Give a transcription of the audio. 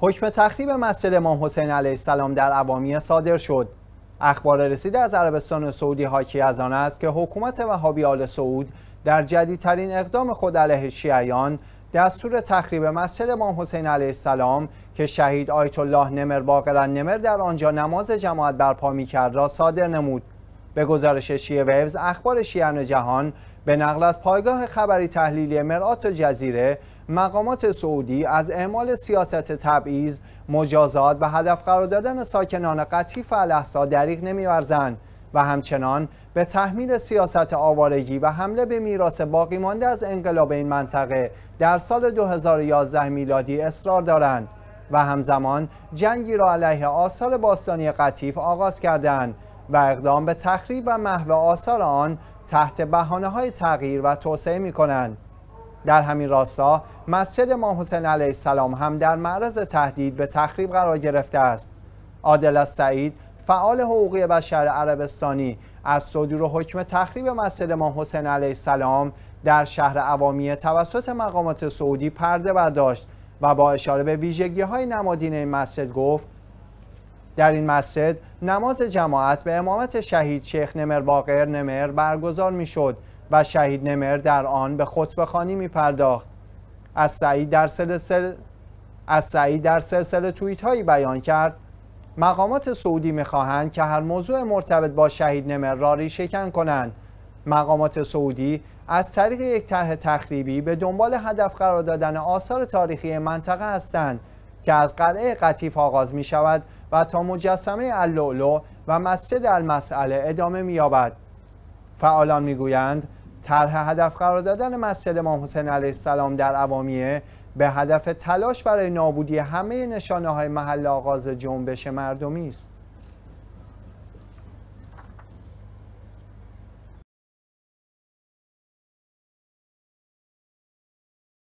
حکم تخریب مسجد امام حسین علیه السلام در عوامیه صادر شد اخبار رسیده از عربستان سعودی حاکی از آن است که حکومت وهابی آل سعود در جدیدترین اقدام خود علیه شیعیان دستور تخریب مسجد امام حسین علیه السلام که شهید آیت الله نمر باقر نمر در آنجا نماز جماعت برپا کرد را صادر نمود به گزارش شیعه ویوز اخبار شیعان جهان به نقل از پایگاه خبری تحلیلی مرآت و جزیره مقامات سعودی از اعمال سیاست تبعیض، مجازات و هدف قرار دادن ساکنان قطیف الاحسا دریغ نمیورزند و همچنان به تحمیل سیاست آوارگی و حمله به میراث باقی مانده از انقلاب این منطقه در سال 2011 میلادی اصرار دارند و همزمان جنگی را علیه آثار باستانی قطیف آغاز کردند و اقدام به تخریب و محو آثار آن تحت بهانه‌های های تغییر و توسعه می کنند. در همین راستا مسجد امام حسین علیه السلام هم در معرض تهدید به تخریب قرار گرفته است عادل سعید فعال حقوقی بشر عربستانی از صدور حکم تخریب مسجد امام حسین علیه السلام در شهر عوامیه توسط مقامات سعودی پرده برداشت و با اشاره به ویژگی های نمادین این مسجد گفت در این مسجد نماز جماعت به امامت شهید شیخ نمر باقر نمر برگزار می شد و شهید نمر در آن به خطبه خانی می پرداخت از سعید در سلسل از سعید در سلسله توییت هایی بیان کرد مقامات سعودی میخواهند که هر موضوع مرتبط با شهید نمر را ریشکن کنند مقامات سعودی از طریق یک طرح تخریبی به دنبال هدف قرار دادن آثار تاریخی منطقه هستند که از قلعه قطیف آغاز می شود و تا مجسمه اللولو و مسجد المسئله ادامه می یابد فعالان گویند طرح هدف قرار دادن مسجد امام حسین علیه السلام در عوامیه به هدف تلاش برای نابودی همه نشانه های محل آغاز جنبش مردمی است